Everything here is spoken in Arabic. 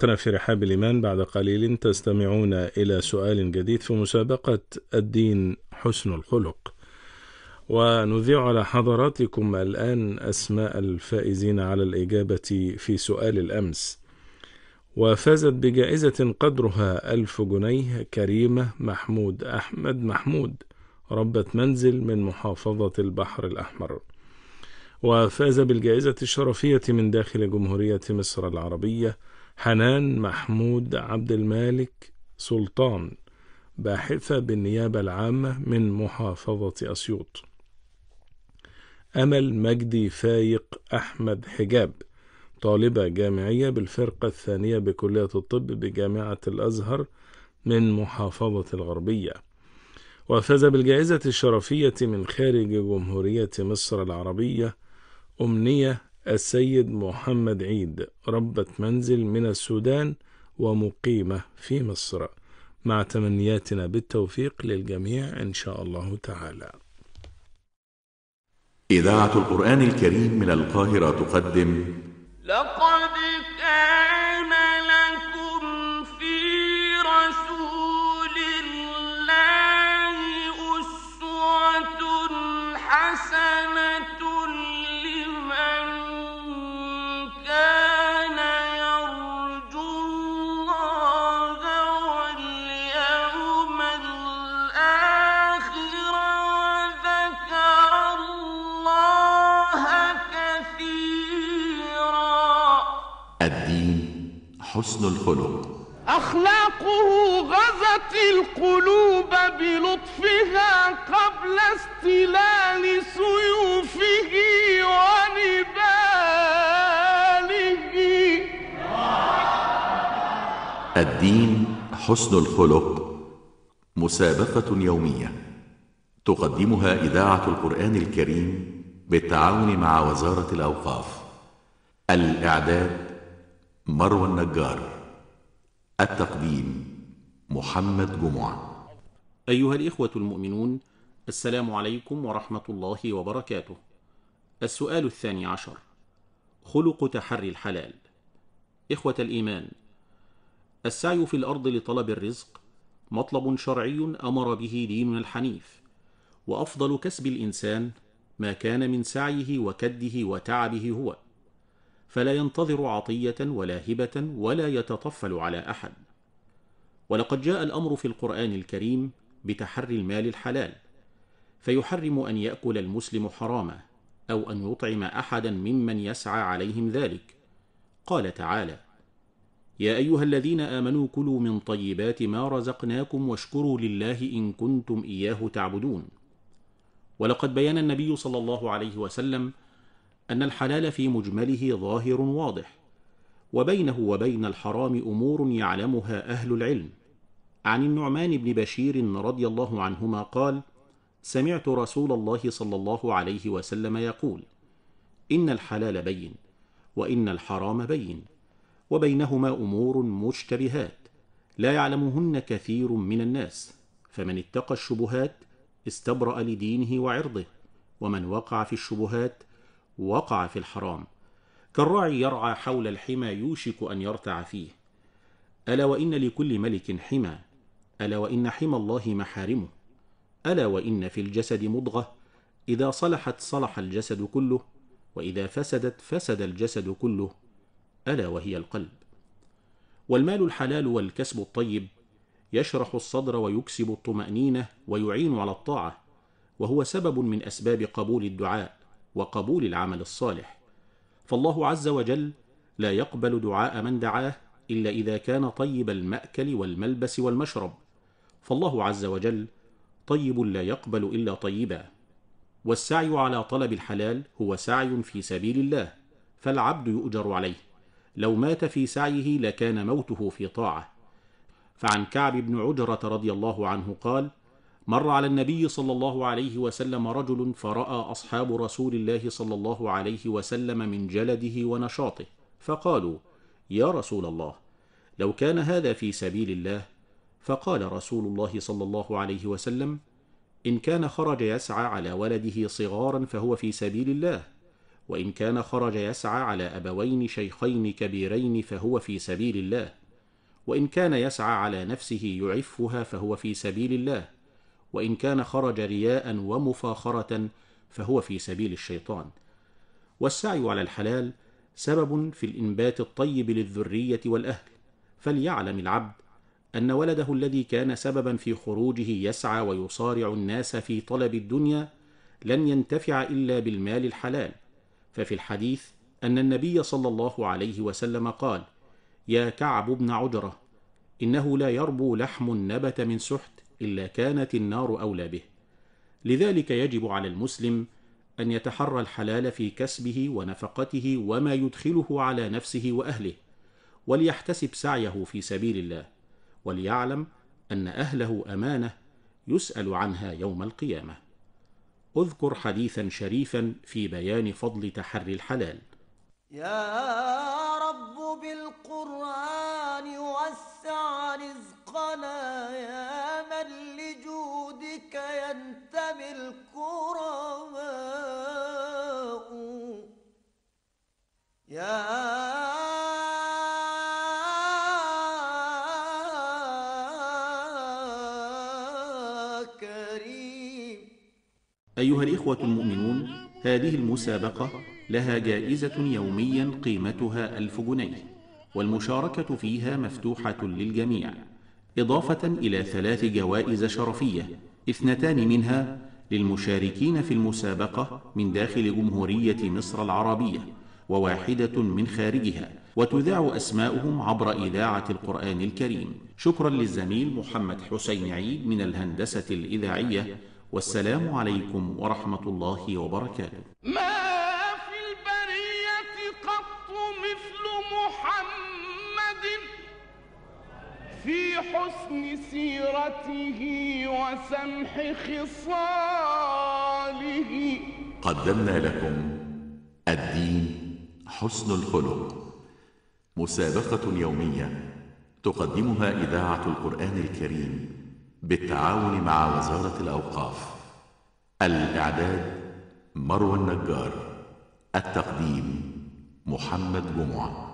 كنا في رحاب الإيمان بعد قليل تستمعون إلى سؤال جديد في مسابقة الدين حسن الخلق ونذيع على حضراتكم الآن أسماء الفائزين على الإجابة في سؤال الأمس وفازت بجائزة قدرها ألف جنيه كريمة محمود أحمد محمود ربة منزل من محافظة البحر الأحمر وفاز بالجائزة الشرفية من داخل جمهورية مصر العربية حنان محمود عبد المالك سلطان باحثة بالنيابة العامة من محافظة أسيوط أمل مجدي فايق أحمد حجاب طالبة جامعية بالفرقة الثانية بكلية الطب بجامعة الأزهر من محافظة الغربية وفاز بالجائزة الشرفية من خارج جمهورية مصر العربية أمنية السيد محمد عيد ربة منزل من السودان ومقيمة في مصر مع تمنياتنا بالتوفيق للجميع إن شاء الله تعالى إذاعة القرآن الكريم من القاهرة تقدم لقد الدين حسن الخلق أخلاقه غزت القلوب بلطفها قبل استلال سيوفه ونباله الدين حسن الخلق مسابقة يومية تقدمها إذاعة القرآن الكريم بالتعاون مع وزارة الأوقاف الإعداد مروى النجار التقديم محمد جمعة أيها الإخوة المؤمنون السلام عليكم ورحمة الله وبركاته السؤال الثاني عشر خلق تحري الحلال إخوة الإيمان السعي في الأرض لطلب الرزق مطلب شرعي أمر به دين الحنيف وأفضل كسب الإنسان ما كان من سعيه وكده وتعبه هو فلا ينتظر عطية ولا هبة ولا يتطفل على أحد ولقد جاء الأمر في القرآن الكريم بتحري المال الحلال فيحرم أن يأكل المسلم حرامه أو أن يطعم أحدا ممن يسعى عليهم ذلك قال تعالى يا أيها الذين آمنوا كلوا من طيبات ما رزقناكم واشكروا لله إن كنتم إياه تعبدون ولقد بيان النبي صلى الله عليه وسلم أن الحلال في مجمله ظاهر واضح وبينه وبين الحرام أمور يعلمها أهل العلم عن النعمان بن بشير رضي الله عنهما قال سمعت رسول الله صلى الله عليه وسلم يقول إن الحلال بين وإن الحرام بين وبينهما أمور مشتبهات لا يعلمهن كثير من الناس فمن اتقى الشبهات استبرأ لدينه وعرضه ومن وقع في الشبهات وقع في الحرام كالراعي يرعى حول الحمى يوشك أن يرتع فيه ألا وإن لكل ملك حمى ألا وإن حمى الله محارمه ألا وإن في الجسد مضغة إذا صلحت صلح الجسد كله وإذا فسدت فسد الجسد كله ألا وهي القلب والمال الحلال والكسب الطيب يشرح الصدر ويكسب الطمأنينة ويعين على الطاعة وهو سبب من أسباب قبول الدعاء وقبول العمل الصالح فالله عز وجل لا يقبل دعاء من دعاه الا اذا كان طيب الماكل والملبس والمشرب فالله عز وجل طيب لا يقبل الا طيبا والسعي على طلب الحلال هو سعي في سبيل الله فالعبد يؤجر عليه لو مات في سعيه لكان موته في طاعه فعن كعب بن عجره رضي الله عنه قال مر على النبي صلى الله عليه وسلم رجل فراى اصحاب رسول الله صلى الله عليه وسلم من جلده ونشاطه فقالوا يا رسول الله لو كان هذا في سبيل الله فقال رسول الله صلى الله عليه وسلم ان كان خرج يسعى على ولده صغارا فهو في سبيل الله وان كان خرج يسعى على ابوين شيخين كبيرين فهو في سبيل الله وان كان يسعى على نفسه يعفها فهو في سبيل الله وإن كان خرج رياء ومفاخرة فهو في سبيل الشيطان والسعي على الحلال سبب في الإنبات الطيب للذرية والأهل فليعلم العبد أن ولده الذي كان سببا في خروجه يسعى ويصارع الناس في طلب الدنيا لن ينتفع إلا بالمال الحلال ففي الحديث أن النبي صلى الله عليه وسلم قال يا كعب بن عجرة إنه لا يربو لحم النبت من سحت إلا كانت النار أولى به لذلك يجب على المسلم أن يتحرى الحلال في كسبه ونفقته وما يدخله على نفسه وأهله وليحتسب سعيه في سبيل الله وليعلم أن أهله أمانة يسأل عنها يوم القيامة اذكر حديثا شريفا في بيان فضل تحري الحلال يا رب بالقرآن وسع رزقك يا من لجودك ينتمي الكرماء يا كريم أيها الإخوة المؤمنون هذه المسابقة لها جائزة يوميا قيمتها ألف جنيه والمشاركة فيها مفتوحة للجميع إضافة إلى ثلاث جوائز شرفية اثنتان منها للمشاركين في المسابقة من داخل جمهورية مصر العربية وواحدة من خارجها وتذاع أسماؤهم عبر إذاعة القرآن الكريم شكرا للزميل محمد حسين عيد من الهندسة الإذاعية والسلام عليكم ورحمة الله وبركاته حسن سيرته وسمح خصاله قدمنا لكم الدين حسن الخلق مسابقة يومية تقدمها إذاعة القرآن الكريم بالتعاون مع وزارة الأوقاف الإعداد مروى النجار التقديم محمد جمعه